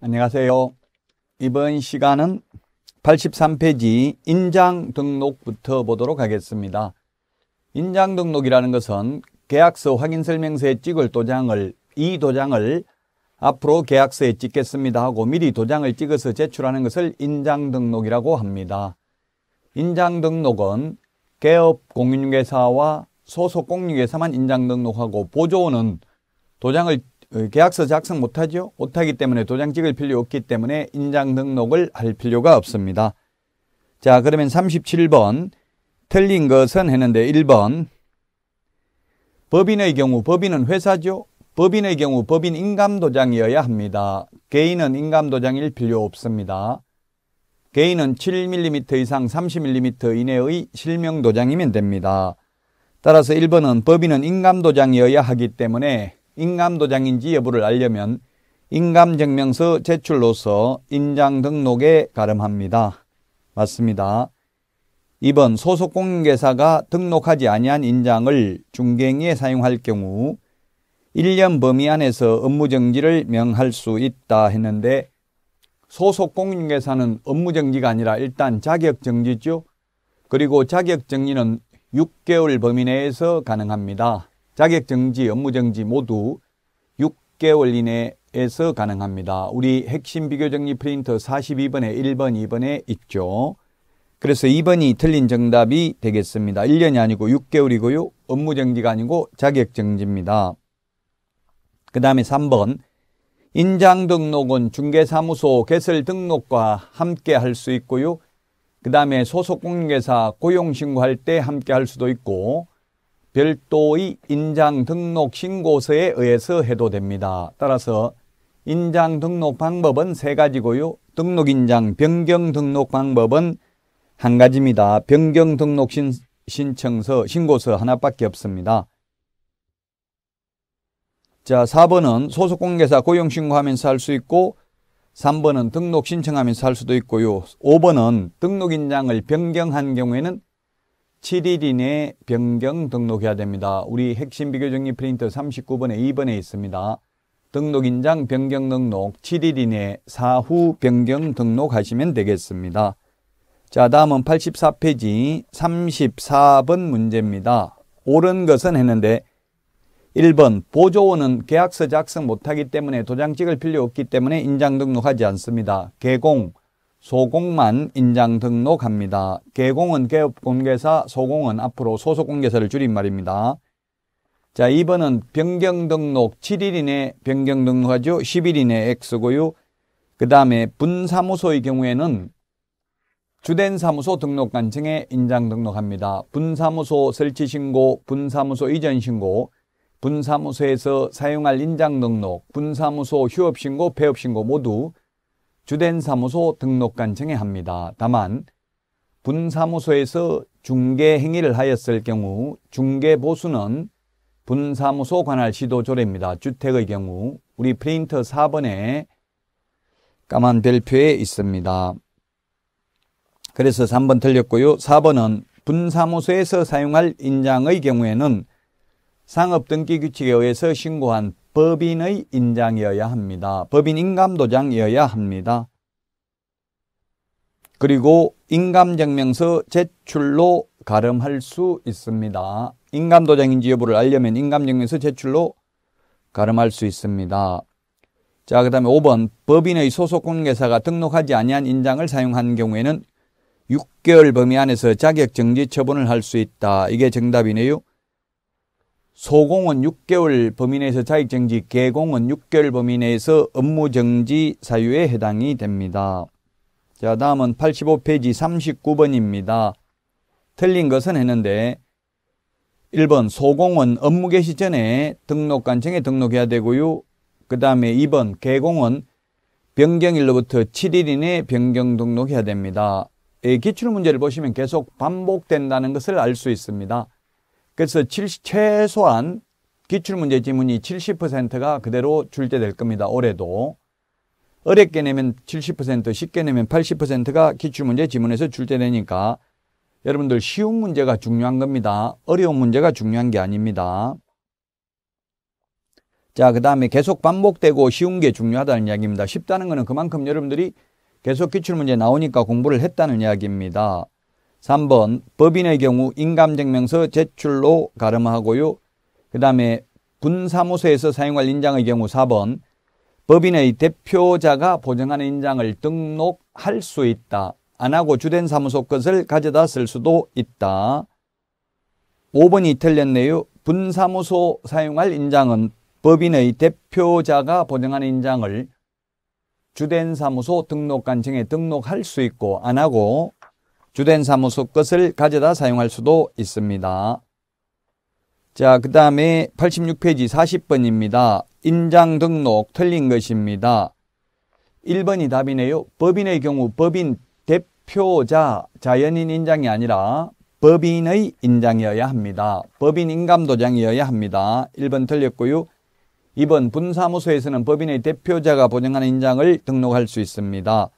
안녕하세요. 이번 시간은 83페이지 인장 등록부터 보도록 하겠습니다. 인장 등록이라는 것은 계약서 확인 설명서에 찍을 도장을 이 도장을 앞으로 계약서에 찍겠습니다 하고 미리 도장을 찍어서 제출하는 것을 인장 등록이라고 합니다. 인장 등록은 개업 공인중개사와 소속 공인중개사만 인장 등록하고 보조원은 도장을 계약서 작성 못하죠? 못하기 때문에 도장 찍을 필요 없기 때문에 인장 등록을 할 필요가 없습니다. 자, 그러면 37번 틀린 것은 했는데 1번 법인의 경우 법인은 회사죠. 법인의 경우 법인 인감도장이어야 합니다. 개인은 인감도장일 필요 없습니다. 개인은 7mm 이상 30mm 이내의 실명도장이면 됩니다. 따라서 1번은 법인은 인감도장이어야 하기 때문에 인감도장인지 여부를 알려면 인감증명서 제출로서 인장 등록에 가름합니다. 맞습니다. 2번 소속 공인계사가 등록하지 아니한 인장을 중개행위에 사용할 경우 1년 범위 안에서 업무정지를 명할 수 있다 했는데 소속 공인계사는 업무정지가 아니라 일단 자격정지죠. 그리고 자격정지는 6개월 범위 내에서 가능합니다. 자격정지, 업무정지 모두 6개월 이내에서 가능합니다. 우리 핵심 비교정리 프린터 42번에 1번, 2번에 있죠. 그래서 2번이 틀린 정답이 되겠습니다. 1년이 아니고 6개월이고요. 업무정지가 아니고 자격정지입니다. 그 다음에 3번. 인장등록은 중개사무소 개설 등록과 함께 할 수 있고요. 그 다음에 소속공인회사 고용신고할 때 함께 할 수도 있고 별도의 인장 등록 신고서에 의해서 해도 됩니다. 따라서 인장 등록 방법은 세 가지고요. 등록 인장 변경 등록 방법은 한 가지입니다. 변경 등록 신, 청서 신고서 하나밖에 없습니다. 자, 4번은 소속 공개사 고용 신고하면서 할 수 있고 3번은 등록 신청하면서 할 수도 있고요. 5번은 등록 인장을 변경한 경우에는 7일 이내에 변경 등록해야 됩니다. 우리 핵심 비교정리 프린터 39번에 2번에 있습니다. 등록인장 변경 등록 7일 이내에 사후 변경 등록하시면 되겠습니다. 자 다음은 84페이지 34번 문제입니다. 옳은 것은 했는데 1번 보조원은 계약서 작성 못하기 때문에 도장 찍을 필요 없기 때문에 인장 등록하지 않습니다. 개공 소공만 인장 등록합니다. 개공은 개업공개사, 소공은 앞으로 소속공개사를 줄인 말입니다. 자, 2번은 변경 등록 7일 이내 변경 등록하죠. 10일 이내 X고요. 그 다음에 분사무소의 경우에는 주된 사무소 등록 관청에 인장 등록합니다. 분사무소 설치 신고, 분사무소 이전 신고, 분사무소에서 사용할 인장 등록, 분사무소 휴업 신고, 폐업 신고 모두 주된 사무소 등록관청에 합니다. 다만 분사무소에서 중개 행위를 하였을 경우 중개 보수는 분사무소 관할 시도 조례입니다. 주택의 경우 우리 프린터 4번에 까만 별표에 있습니다. 그래서 3번 틀렸고요. 4번은 분사무소에서 사용할 인장의 경우에는 상업등기 규칙에 의해서 신고한 법인의 인장이어야 합니다. 법인 인감도장이어야 합니다. 그리고 인감증명서 제출로 가름할 수 있습니다. 인감도장인지 여부를 알려면 인감증명서 제출로 가름할 수 있습니다. 자, 그 다음에 5번 법인의 소속 공개사가 등록하지 아니한 인장을 사용한 경우에는 6개월 범위 안에서 자격정지 처분을 할 수 있다. 이게 정답이네요. 소공은 6개월 범위 내에서 자격정지, 개공은 6개월 범위 내에서 업무정지 사유에 해당이 됩니다. 자, 다음은 85페이지 39번입니다. 틀린 것은 했는데 1번 소공은 업무 개시 전에 등록관청에 등록해야 되고요. 그 다음에 2번 개공은 변경일로부터 7일 이내 변경 등록해야 됩니다. 기출문제를 보시면 계속 반복된다는 것을 알 수 있습니다. 그래서 70, 최소한 기출문제 지문이 70%가 그대로 출제될 겁니다. 올해도. 어렵게 내면 70%, 쉽게 내면 80%가 기출문제 지문에서 출제되니까 여러분들 쉬운 문제가 중요한 겁니다. 어려운 문제가 중요한 게 아닙니다. 자, 그 다음에 계속 반복되고 쉬운 게 중요하다는 이야기입니다. 쉽다는 것은 그만큼 여러분들이 계속 기출문제 나오니까 공부를 했다는 이야기입니다. 3번 법인의 경우 인감증명서 제출로 가름하고요. 그 다음에 분사무소에서 사용할 인장의 경우 4번 법인의 대표자가 보증하는 인장을 등록할 수 있다. 안 하고 주된 사무소 것을 가져다 쓸 수도 있다. 5번이 틀렸네요. 분사무소 사용할 인장은 법인의 대표자가 보증하는 인장을 주된 사무소 등록관청에 등록할 수 있고 안 하고 주된 사무소 것을 가져다 사용할 수도 있습니다. 자, 그 다음에 86페이지 40번입니다. 인장 등록 틀린 것입니다. 1번이 답이네요. 법인의 경우 법인 대표자 자연인 인장이 아니라 법인의 인장이어야 합니다. 법인 인감도장이어야 합니다. 1번 틀렸고요. 2번 분사무소에서는 법인의 대표자가 보증하는 인장을 등록할 수 있습니다.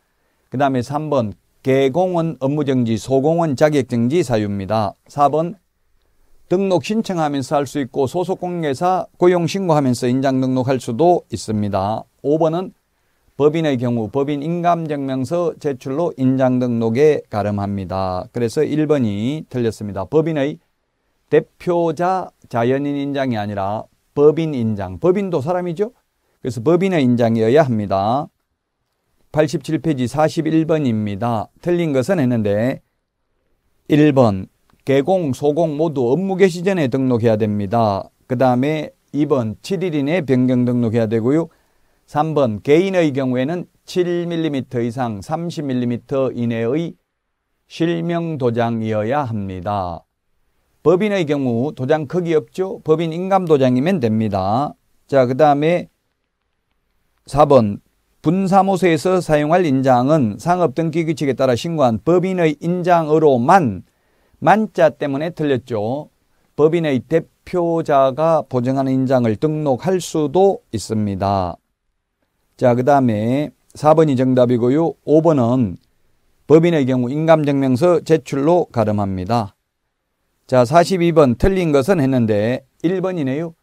그 다음에 3번 개공은 업무정지, 소공은 자격정지 사유입니다. 4번 등록 신청하면서 할 수 있고 소속공개사 고용 신고하면서 인장 등록할 수도 있습니다. 5번은 법인의 경우 법인 인감증명서 제출로 인장 등록에 가름합니다. 그래서 1번이 틀렸습니다. 법인의 대표자 자연인 인장이 아니라 법인 인장. 법인도 사람이죠. 그래서 법인의 인장이어야 합니다. 87페이지 41번입니다. 틀린 것은 했는데 1번 개공, 소공 모두 업무 개시 전에 등록해야 됩니다. 그 다음에 2번 7일 이내 변경 등록해야 되고요. 3번 개인의 경우에는 7mm 이상 30mm 이내의 실명 도장이어야 합니다. 법인의 경우 도장 크기 없죠? 법인 인감 도장이면 됩니다. 자, 그 다음에 4번 분사무소에서 사용할 인장은 상업 등기 규칙에 따라 신고한 법인의 인장으로만 만자 때문에 틀렸죠. 법인의 대표자가 보증하는 인장을 등록할 수도 있습니다. 자, 그 다음에 4번이 정답이고요. 5번은 법인의 경우 인감증명서 제출로 가름합니다. 자, 42번 틀린 것은 했는데 1번이네요.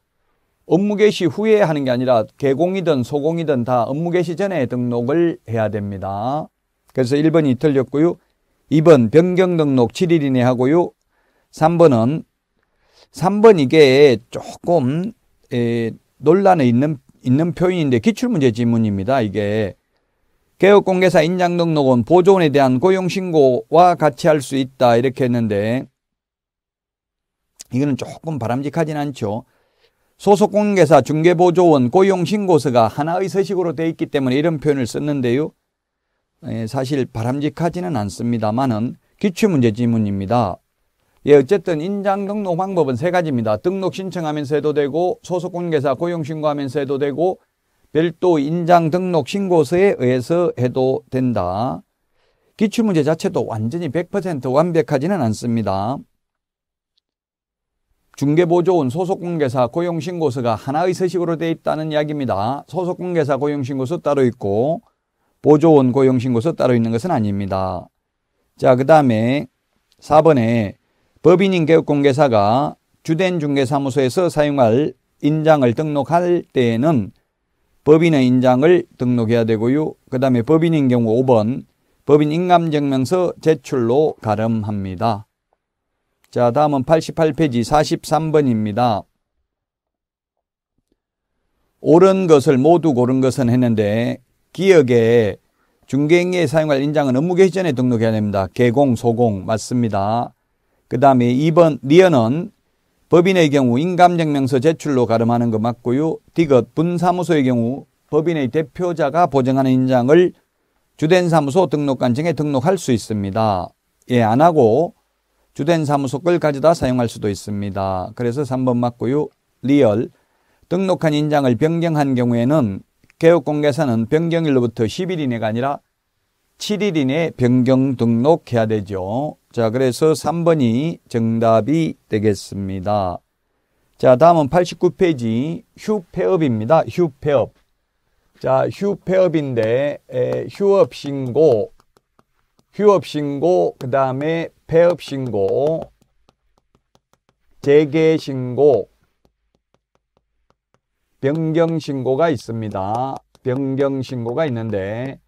업무 개시 후에 하는 게 아니라 개공이든 소공이든 다 업무 개시 전에 등록을 해야 됩니다. 그래서 1번이 틀렸고요. 2번 변경 등록 7일 이내 하고요. 3번은 3번 이게 조금 에, 논란에 있는 있는 표현인데 기출문제 지문입니다. 이게 개업공개사 인장 등록은 보조원에 대한 고용신고와 같이 할 수 있다 이렇게 했는데 이거는 조금 바람직하진 않죠. 소속공개사 중개보조원 고용신고서가 하나의 서식으로 되어 있기 때문에 이런 표현을 썼는데요. 예, 사실 바람직하지는 않습니다만은 기출문제 지문입니다. 예, 어쨌든 인장 등록 방법은 세 가지입니다. 등록 신청하면서 해도 되고 소속공개사 고용신고하면서 해도 되고 별도 인장 등록 신고서에 의해서 해도 된다. 기출문제 자체도 완전히 100% 완벽하지는 않습니다. 중개보조원 소속공개사 고용신고서가 하나의 서식으로 되어 있다는 이야기입니다. 소속공개사 고용신고서 따로 있고 보조원 고용신고서 따로 있는 것은 아닙니다. 자, 그 다음에 4번에 법인인 개업공개사가 주된 중개사무소에서 사용할 인장을 등록할 때에는 법인의 인장을 등록해야 되고요. 그 다음에 법인인 경우 5번 법인 인감증명서 제출로 가름합니다. 자, 다음은 88페이지 43번입니다. 옳은 것을 모두 고른 것은 했는데 기억에 중개행위에 사용할 인장은 업무 개시 전에 등록해야 됩니다. 개공, 소공 맞습니다. 그 다음에 2번 리언은 법인의 경우 인감증명서 제출로 가름하는 거 맞고요. 디귿 분사무소의 경우 법인의 대표자가 보증하는 인장을 주된 사무소 등록관증에 등록할 수 있습니다. 예, 안 하고 주된 사무소걸 가져다 사용할 수도 있습니다. 그래서 3번 맞고요. 리얼. 등록한 인장을 변경한 경우에는 개업공개사는 변경일로부터 10일 이내가 아니라 7일 이내 변경 등록해야 되죠. 자, 그래서 3번이 정답이 되겠습니다. 자, 다음은 89페이지 휴폐업입니다. 휴폐업. 자, 휴폐업인데 휴업 신고, 휴업 신고, 그 다음에 폐업 신고, 재개 신고, 변경 신고가 있습니다. 변경 신고가 있는데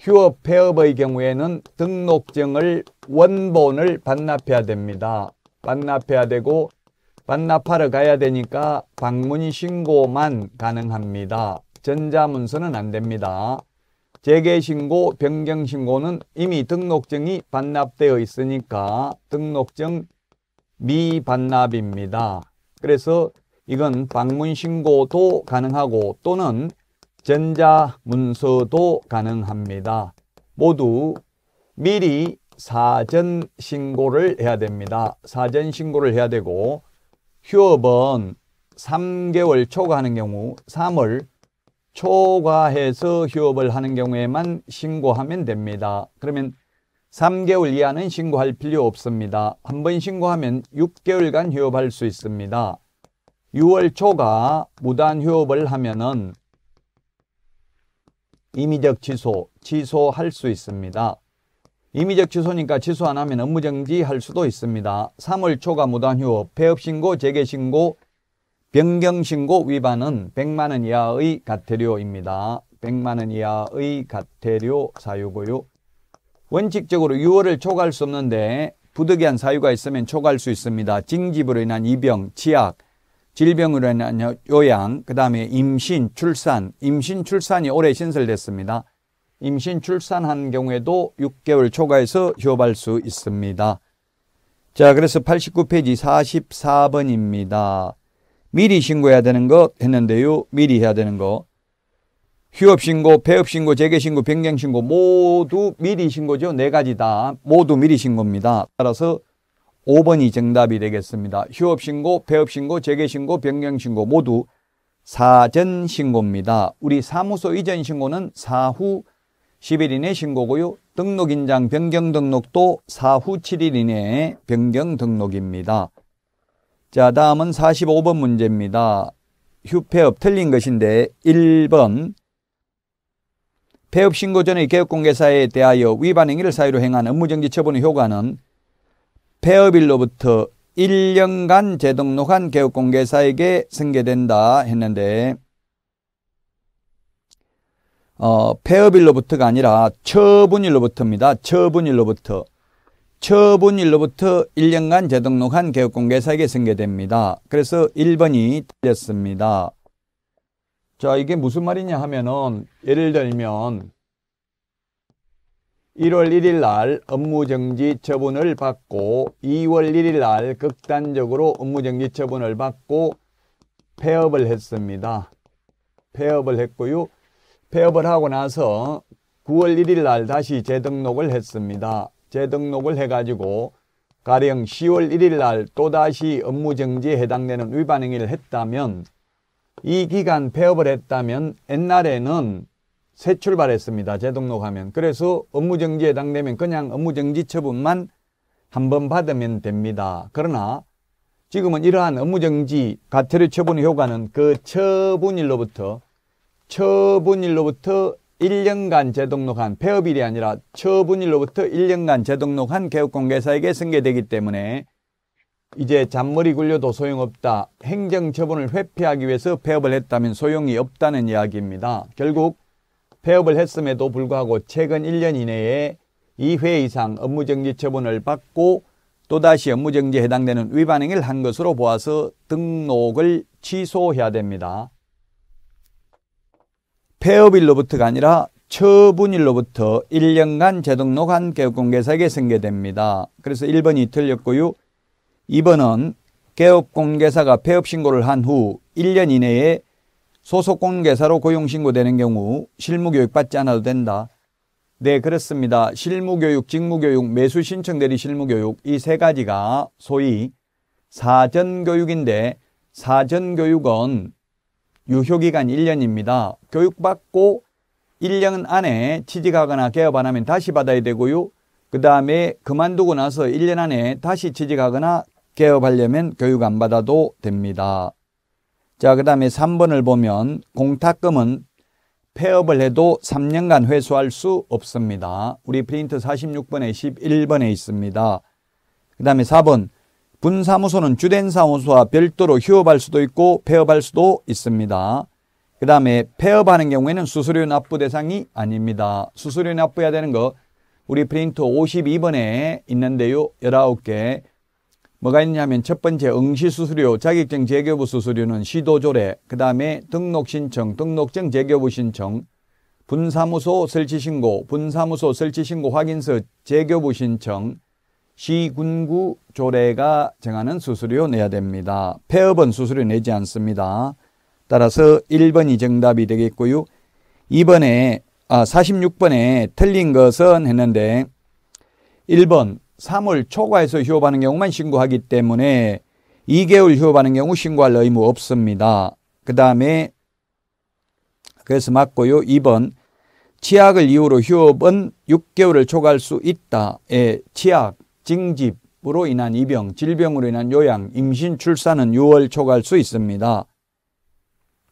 휴업 폐업의 경우에는 등록증을 원본을 반납해야 됩니다. 반납해야 되고 반납하러 가야 되니까 방문 신고만 가능합니다. 전자문서는 안 됩니다. 재개신고, 변경신고는 이미 등록증이 반납되어 있으니까 등록증 미반납입니다. 그래서 이건 방문신고도 가능하고 또는 전자문서도 가능합니다. 모두 미리 사전 신고를 해야 됩니다. 사전 신고를 해야 되고 휴업은 3개월 초과하는 경우 3월 초과해서 휴업을 하는 경우에만 신고하면 됩니다. 그러면 3개월 이하는 신고할 필요 없습니다. 한 번 신고하면 6개월간 휴업할 수 있습니다. 6월 초가 무단 휴업을 하면은 임의적 취소, 취소할 수 있습니다. 임의적 취소니까 취소 안 하면 업무정지 할 수도 있습니다. 3월 초가 무단휴업, 폐업신고, 재개신고, 변경신고 위반은 100만원 이하의 과태료입니다 100만원 이하의 과태료 사유고요. 원칙적으로 6월을 초과할 수 없는데 부득이한 사유가 있으면 초과할 수 있습니다. 징집으로 인한 이병, 치약, 질병으로 인한 요양, 그 다음에 임신, 출산, 임신, 출산이 올해 신설됐습니다. 임신, 출산한 경우에도 6개월 초과해서 휴업할 수 있습니다. 자, 그래서 89페이지 44번입니다. 미리 신고해야 되는 것 했는데요. 미리 해야 되는 거. 휴업 신고, 폐업 신고, 재개 신고, 변경 신고 모두 미리 신고죠. 네 가지다. 모두 미리 신고입니다. 따라서 5번이 정답이 되겠습니다. 휴업 신고, 폐업 신고, 재개 신고, 변경 신고 모두 사전 신고입니다. 우리 사무소 이전 신고는 사후 10일 이내 신고고요. 등록 인장 변경 등록도 사후 7일 이내에 변경 등록입니다. 자, 다음은 45번 문제입니다. 휴폐업 틀린 것인데 1번 폐업 신고 전의 개업공개사에 대하여 위반 행위를 사유로 행한 업무정지 처분의 효과는 폐업일로부터 1년간 재등록한 개업공개사에게 승계된다 했는데 어, 폐업일로부터가 아니라 처분일로부터입니다. 처분일로부터 처분일로부터 1년간 재등록한 개업공개사에게승계됩니다 그래서 1번이 틀렸습니다. 자, 이게 무슨 말이냐 하면은 예를 들면 1월 1일 날 업무정지 처분을 받고 2월 1일 날 극단적으로 업무정지 처분을 받고 폐업을 했습니다. 폐업을 했고요. 폐업을 하고 나서 9월 1일 날 다시 재등록을 했습니다. 재등록을 해가지고 가령 10월 1일 날 또다시 업무정지에 해당되는 위반 행위를 했다면 이 기간 폐업을 했다면 옛날에는 새 출발했습니다. 재등록하면. 그래서 업무정지에 해당되면 그냥 업무정지 처분만 한 번 받으면 됩니다. 그러나 지금은 이러한 업무정지 과태료 처분 효과는 그 처분일로부터 처분일로부터 1년간 재등록한 폐업일이 아니라 처분일로부터 1년간 재등록한 개업공개사에게 승계되기 때문에 이제 잔머리 굴려도 소용없다. 행정처분을 회피하기 위해서 폐업을 했다면 소용이 없다는 이야기입니다. 결국 폐업을 했음에도 불구하고 최근 1년 이내에 2회 이상 업무정지 처분을 받고 또다시 업무정지에 해당되는 위반행위를 한 것으로 보아서 등록을 취소해야 됩니다. 폐업일로부터가 아니라 처분일로부터 1년간 재등록한 개업공개사에게 승계됩니다. 그래서 1번이 틀렸고요. 2번은 개업공개사가 폐업신고를 한 후 1년 이내에 소속공개사로 고용신고되는 경우 실무교육 받지 않아도 된다. 네, 그렇습니다. 실무교육, 직무교육, 매수신청 대리 실무교육 이 세 가지가 소위 사전교육인데 사전교육은 유효기간 1년입니다. 교육받고 1년 안에 취직하거나 개업하면 안 다시 받아야 되고요. 그 다음에 그만두고 나서 1년 안에 다시 취직하거나 개업하려면 교육 안 받아도 됩니다. 자, 그 다음에 3번을 보면 공탁금은 폐업을 해도 3년간 회수할 수 없습니다. 우리 프린트 46번에 11번에 있습니다. 그 다음에 4번 분사무소는 주된 사무소와 별도로 휴업할 수도 있고 폐업할 수도 있습니다. 그 다음에 폐업하는 경우에는 수수료 납부 대상이 아닙니다. 수수료 납부해야 되는 거 우리 프린터 52번에 있는데요. 19개 뭐가 있냐면 첫 번째 응시수수료, 자격증 재교부 수수료는 시도조례, 그 다음에 등록신청, 등록증 재교부 신청, 분사무소 설치신고, 분사무소 설치신고 확인서 재교부 신청, 시군구 조례가 정하는 수수료 내야 됩니다. 폐업은 수수료 내지 않습니다. 따라서 1번이 정답이 되겠고요. 2번에 아 46번에 틀린 것은 했는데 1번 3월 초과해서 휴업하는 경우만 신고하기 때문에 2개월 휴업하는 경우 신고할 의무 없습니다. 그 다음에 그래서 맞고요. 2번 치약을 이유로 휴업은 6개월을 초과할 수 있다. 예, 치약 징집으로 인한 입영, 질병으로 인한 요양, 임신, 출산은 6월 초 갈 수 있습니다.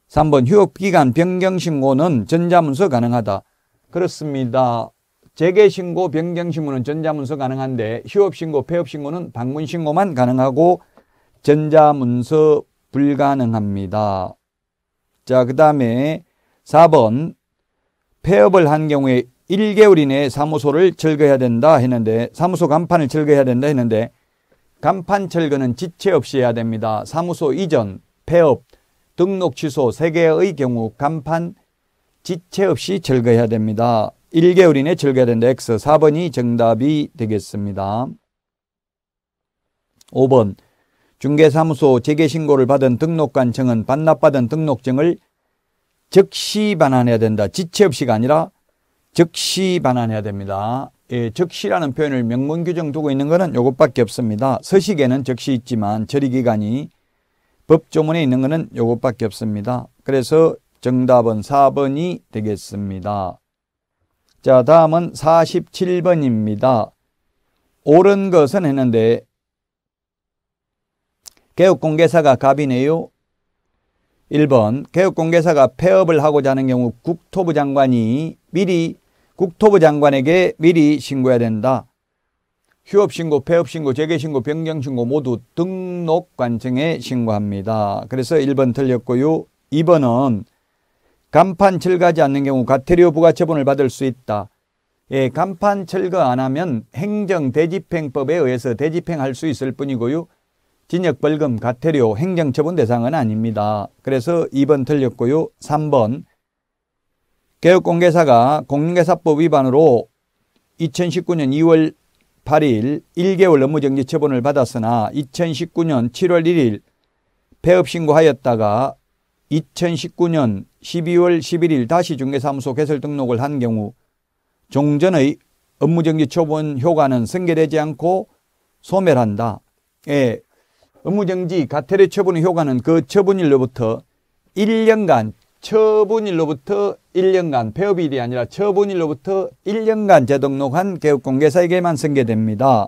3번 휴업기간 변경신고는 전자문서 가능하다. 그렇습니다. 재개신고, 변경신고는 전자문서 가능한데 휴업신고, 폐업신고는 방문신고만 가능하고 전자문서 불가능합니다. 자, 그 다음에 4번 폐업을 한 경우에 1개월 이내에 사무소를 철거해야 된다 했는데 사무소 간판을 철거해야 된다 했는데 간판 철거는 지체 없이 해야 됩니다. 사무소 이전, 폐업, 등록 취소 3개의 경우 간판 지체 없이 철거해야 됩니다. 1개월 이내 철거해야 된다. X 4번이 정답이 되겠습니다. 5번 중개사무소 재개신고를 받은 등록관청은 반납받은 등록증을 즉시 반환해야 된다. 지체 없이가 아니라 즉시 반환해야 됩니다. 예, 즉시라는 표현을 명문 규정 두고 있는 것은 이것밖에 없습니다. 서식에는 즉시 있지만 처리 기간이 법조문에 있는 것은 이것밖에 없습니다. 그래서 정답은 4번이 되겠습니다. 자, 다음은 47번입니다. 옳은 것은 했는데 개업공개사가 갑이네요. 1번 개업공개사가 폐업을 하고자 하는 경우 국토부 장관이 미리 국토부 장관에게 미리 신고해야 된다. 휴업신고, 폐업신고, 재개신고, 변경신고 모두 등록관청에 신고합니다. 그래서 1번 틀렸고요. 2번은 간판 철거하지 않는 경우 가태료 부가처분을 받을 수 있다. 예, 간판 철거 안 하면 행정대집행법에 의해서 대집행할 수 있을 뿐이고요. 징역 벌금 과태료 행정처분 대상은 아닙니다. 그래서 2번 틀렸고요. 3번 개혁공개사가 공인개사법 위반으로 2019년 2월 8일 1개월 업무정지 처분을 받았으나 2019년 7월 1일 폐업신고하였다가 2019년 12월 11일 다시 중개사무소 개설 등록을 한 경우 종전의 업무정지 처분 효과는 승계되지 않고 소멸한다. 에 예, 업무정지 가태료 처분 효과는 그 처분일로부터 1년간 처분일로부터 1년간 폐업일이 아니라 처분일로부터 1년간 재등록한 개업공개사에게만 승계됩니다.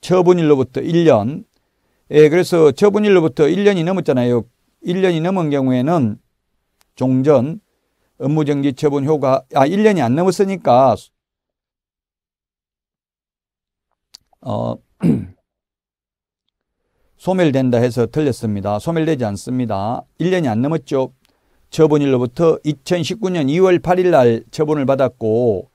처분일로부터 1년 예, 그래서 처분일로부터 1년이 넘었잖아요. 1년이 넘은 경우에는 종전 업무정지 처분 효과 아 1년이 안 넘었으니까 어 소멸된다 해서 틀렸습니다. 소멸되지 않습니다. 1년이 안 넘었죠. 처분일로부터 2019년 2월 8일 날 처분을 받았고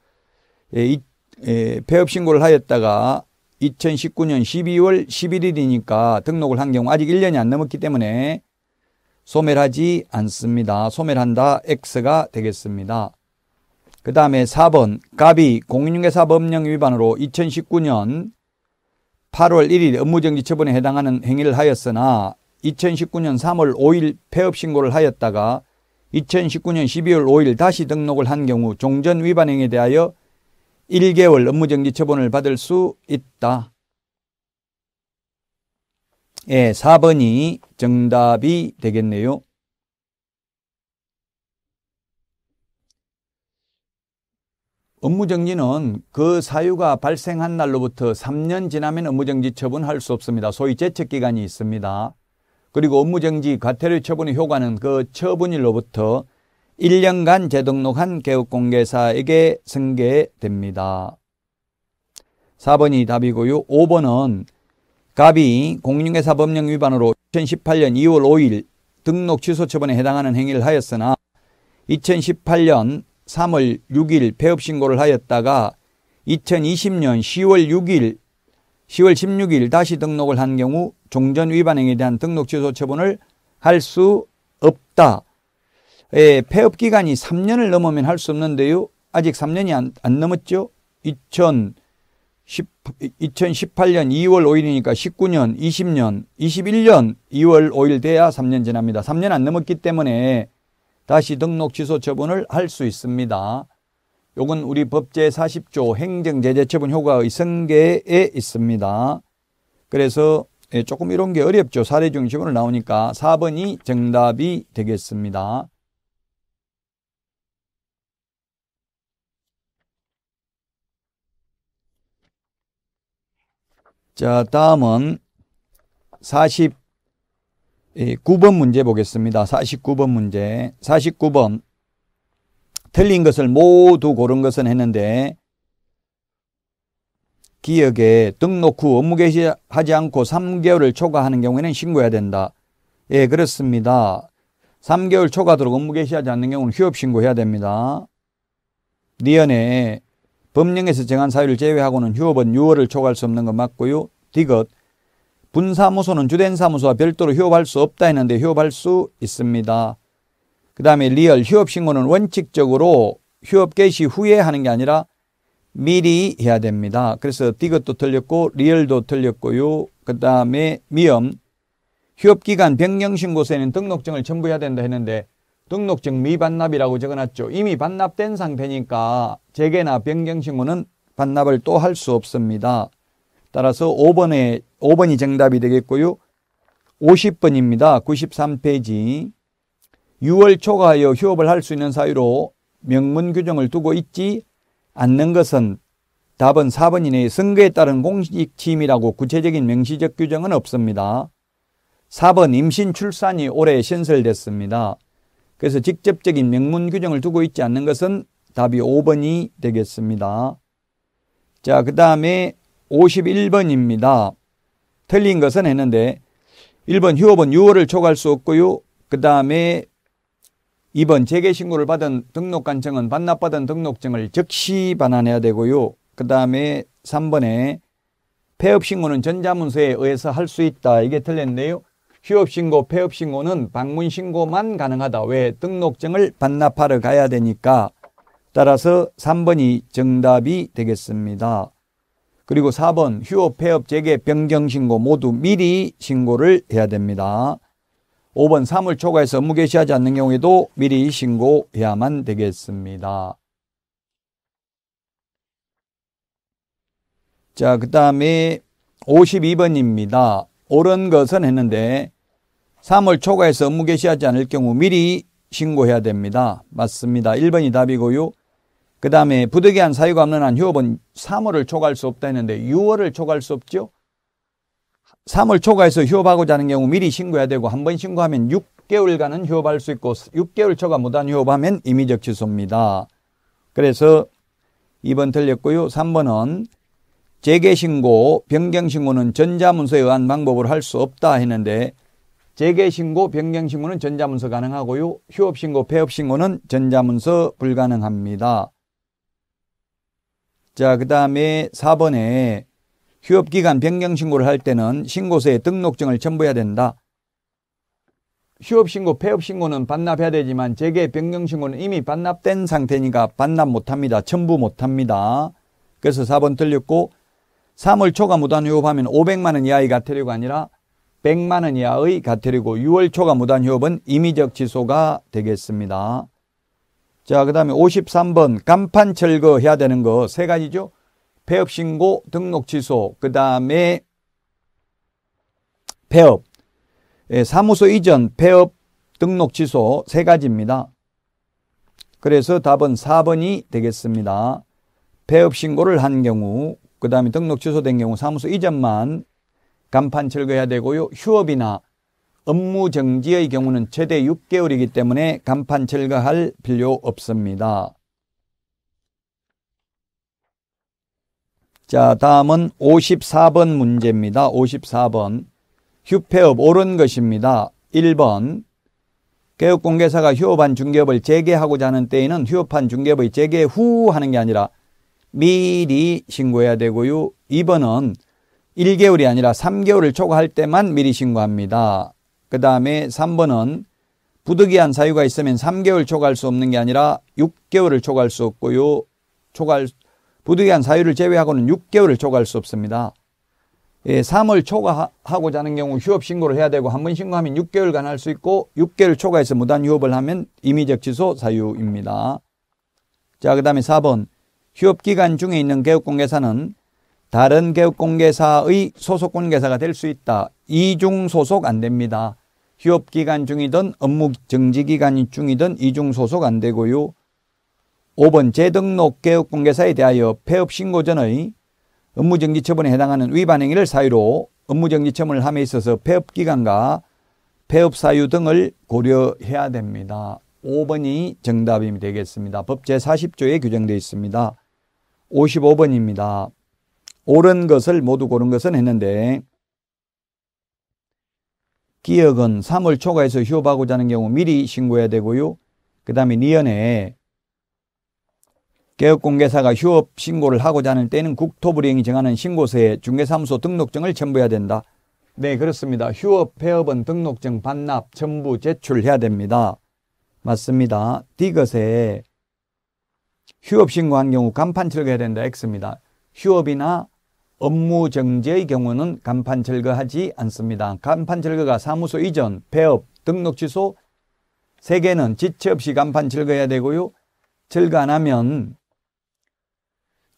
예, 예 폐업 신고를 하였다가 2019년 12월 11일이니까 등록을 한 경우 아직 1년이 안 넘었기 때문에 소멸하지 않습니다. 소멸한다 X가 되겠습니다. 그 다음에 4번 갑이 공인중개사 법령 위반으로 2019년 8월 1일 업무정지 처분에 해당하는 행위를 하였으나 2019년 3월 5일 폐업 신고를 하였다가 2019년 12월 5일 다시 등록을 한 경우 종전 위반 행위에 대하여 1개월 업무정지 처분을 받을 수 있다. 예, 4번이 정답이 되겠네요. 업무 정지는 그 사유가 발생한 날로부터 3년 지나면 업무 정지 처분할 수 없습니다. 소위 제척 기간이 있습니다. 그리고 업무 정지 과태료 처분의 효과는 그 처분일로부터 1년간 재등록한 개업공개사에게 승계됩니다. 4번이 답이고요. 5번은 갑이 공인회사 법령 위반으로 2018년 2월 5일 등록 취소 처분에 해당하는 행위를 하였으나 2018년 3월 6일 폐업 신고를 하였다가 2020년 10월 6일 10월 16일 다시 등록을 한 경우 종전 위반 행위에 대한 등록 취소 처분을 할 수 없다. 예, 폐업 기간이 3년을 넘으면 할 수 없는데요. 아직 3년이 안, 안 넘었죠. 2010, 2018년 2월 5일이니까 19년, 20년, 21년 2월 5일 돼야 3년 지납니다. 3년 안 넘었기 때문에 다시 등록 취소 처분을 할 수 있습니다. 요건 우리 법제 40조 행정제재 처분 효과의 성계에 있습니다. 그래서 예, 조금 이런 게 어렵죠. 사례 중심으로 나오니까 4번이 정답이 되겠습니다. 자, 다음은 9번 문제 보겠습니다. 49번 문제. 49번. 틀린 것을 모두 고른 것은 했는데 기억에 등록 후 업무 개시하지 않고 3개월을 초과하는 경우에는 신고해야 된다. 예, 그렇습니다. 3개월 초과도록 하 업무 개시하지 않는 경우는 휴업 신고해야 됩니다. 니언에 법령에서 정한 사유를 제외하고는 휴업은 6월을 초과할 수 없는 것 맞고요. 디귿 분사무소는 주된 사무소와 별도로 휴업할 수 없다 했는데 휴업할 수 있습니다. 그 다음에 리얼 휴업 신고는 원칙적으로 휴업 개시 후에 하는 게 아니라 미리 해야 됩니다. 그래서 디귿도 틀렸고 리얼도 틀렸고요. 그 다음에 미음 휴업기간 변경신고서에는 등록증을 첨부해야 된다 했는데 등록증 미반납이라고 적어놨죠. 이미 반납된 상태니까 재개나 변경신고는 반납을 또 할 수 없습니다. 따라서 5번에 5번이 정답이 되겠고요. 50번입니다. 93페이지. 6월 초과하여 휴업을 할 수 있는 사유로 명문 규정을 두고 있지 않는 것은 답은 4번 이네에 선거에 따른 공식 취임이라고 구체적인 명시적 규정은 없습니다. 4번 임신 출산이 올해 신설됐습니다. 그래서 직접적인 명문 규정을 두고 있지 않는 것은 답이 5번이 되겠습니다. 자, 그 다음에 51번입니다. 틀린 것은 했는데 1번 휴업은 6월을 초과할 수 없고요. 그 다음에 2번 재개 신고를 받은 등록관청은 반납받은 등록증을 즉시 반환해야 되고요. 그 다음에 3번에 폐업신고는 전자문서에 의해서 할 수 있다. 이게 틀렸네요. 휴업신고, 폐업신고는 방문신고만 가능하다. 왜? 등록증을 반납하러 가야 되니까. 따라서 3번이 정답이 되겠습니다. 그리고 4번 휴업, 폐업, 재개, 변경 신고 모두 미리 신고를 해야 됩니다. 5번 3월 초과해서 업무 개시하지 않는 경우에도 미리 신고해야만 되겠습니다. 자, 그 다음에 52번입니다. 옳은 것은 했는데 3월 초과해서 업무 개시하지 않을 경우 미리 신고해야 됩니다. 맞습니다. 1번이 답이고요. 그 다음에 부득이한 사유가 없는 한 휴업은 3월을 초과할 수 없다 했는데 6월을 초과할 수 없죠? 3월 초과해서 휴업하고자 하는 경우 미리 신고해야 되고 한 번 신고하면 6개월간은 휴업할 수 있고 6개월 초과 못한 휴업하면 임의적 취소입니다. 그래서 2번 틀렸고요. 3번은 재개신고, 변경신고는 전자문서에 의한 방법으로 할 수 없다 했는데 재개신고, 변경신고는 전자문서 가능하고요. 휴업신고, 폐업신고는 전자문서 불가능합니다. 자, 그 다음에 4번에 휴업기간 변경신고를 할 때는 신고서에 등록증을 첨부해야 된다. 휴업신고, 폐업신고는 반납해야 되지만 재계 변경신고는 이미 반납된 상태니까 반납 못합니다. 첨부 못합니다. 그래서 4번 틀렸고 3월 초과 무단휴업하면 500만원 이하의 가태료가 아니라 100만원 이하의 가태료고 6월 초과 무단휴업은 임의적 취소가 되겠습니다. 자, 그 다음에 53번 간판 철거해야 되는 거 세 가지죠. 폐업 신고, 등록 취소, 그 다음에 폐업, 예, 사무소 이전, 폐업, 등록 취소 세 가지입니다. 그래서 답은 4번이 되겠습니다. 폐업 신고를 한 경우, 그 다음에 등록 취소된 경우 사무소 이전만 간판 철거해야 되고요. 휴업이나 업무 정지의 경우는 최대 6개월이기 때문에 간판 철거할 필요 없습니다. 자, 다음은 54번 문제입니다. 54번. 휴폐업 옳은 것입니다. 1번. 개업공개사가 휴업한 중개업을 재개하고자 하는 때에는 휴업한 중개업의 재개 후 하는 게 아니라 미리 신고해야 되고요. 2번은 1개월이 아니라 3개월을 초과할 때만 미리 신고합니다. 그 다음에 3번은 부득이한 사유가 있으면 3개월 초과할 수 없는 게 아니라 6개월을 초과할 수 없고요. 초과할, 부득이한 사유를 제외하고는 6개월을 초과할 수 없습니다. 예, 3월 초과하고자 하는 경우 휴업 신고를 해야 되고 한 번 신고하면 6개월간 할 수 있고 6개월 초과해서 무단 휴업을 하면 임의적 취소 사유입니다. 자, 그 다음에 4번. 휴업 기간 중에 있는 개업공개사는 다른 개업공개사의 소속공개사가 될 수 있다. 이중 소속 안 됩니다. 휴업 기간 중이든 업무 정지 기간 중이든 이중 소속 안 되고요. 5번 재등록 개업 공개사에 대하여 폐업 신고 전의 업무 정지 처분에 해당하는 위반 행위를 사유로 업무 정지 처분을 함에 있어서 폐업 기간과 폐업 사유 등을 고려해야 됩니다. 5번이 정답이 되겠습니다. 법 제40조에 규정되어 있습니다. 55번입니다. 옳은 것을 모두 고른 것은 했는데 기억은 3월 초과해서 휴업하고자 하는 경우 미리 신고해야 되고요. 그 다음에 니연에 개업공개사가 휴업 신고를 하고자 하는 때는 국토부령이 정하는 신고서에 중개사무소 등록증을 첨부해야 된다. 네, 그렇습니다. 휴업, 폐업은 등록증 반납, 전부 제출해야 됩니다. 맞습니다. 디것에 휴업 신고한 경우 간판 철거해야 된다. X입니다. 휴업이나 업무 정지의 경우는 간판 철거하지 않습니다. 간판 철거가 사무소 이전, 폐업 등록 취소 세 개는 지체 없이 간판 철거해야 되고요. 철거 안 하면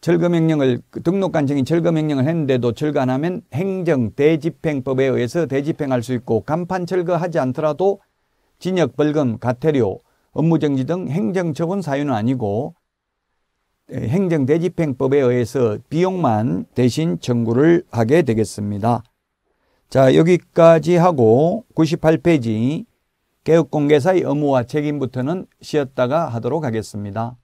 철거 명령을 등록 간청인 철거 명령을 했는데도 철거 안 하면 행정 대집행법에 의해서 대집행할 수 있고 간판 철거하지 않더라도 징역 벌금 과태료 업무 정지 등 행정 처분 사유는 아니고 행정대집행법에 의해서 비용만 대신 청구를 하게 되겠습니다. 자 여기까지 하고 98페이지 개업공개사의 의무와 책임부터는 쉬었다가 하도록 하겠습니다.